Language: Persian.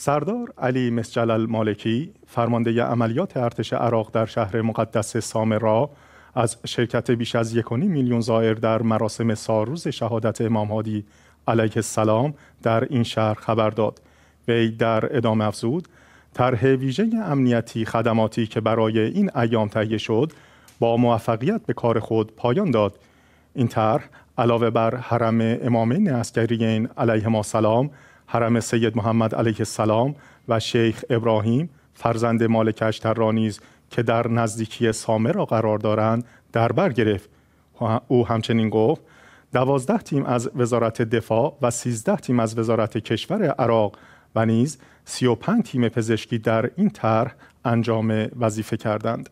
سردار علی مسجلال مالکی، فرمانده عملیات ارتش عراق در شهر مقدس سامرا از شرکت بیش از یکونی میلیون زائر در مراسم سالروز شهادت امام هادی علیه السلام در این شهر خبر داد وی در ادامه افزود طرح ویژه امنیتی خدماتی که برای این ایام تهیه شد با موفقیت به کار خود پایان داد این طرح علاوه بر حرم امامین علیه علیهما سلام حرم سید محمد علیه السلام و شیخ ابراهیم فرزند مالک اشتر را نیز که در نزدیکی سامه را قرار دارند در بر گرفت او همچنین گفت دوازده تیم از وزارت دفاع و سیزده تیم از وزارت کشور عراق و نیز سی و پنج تیم پزشکی در این طرح انجام وظیفه کردند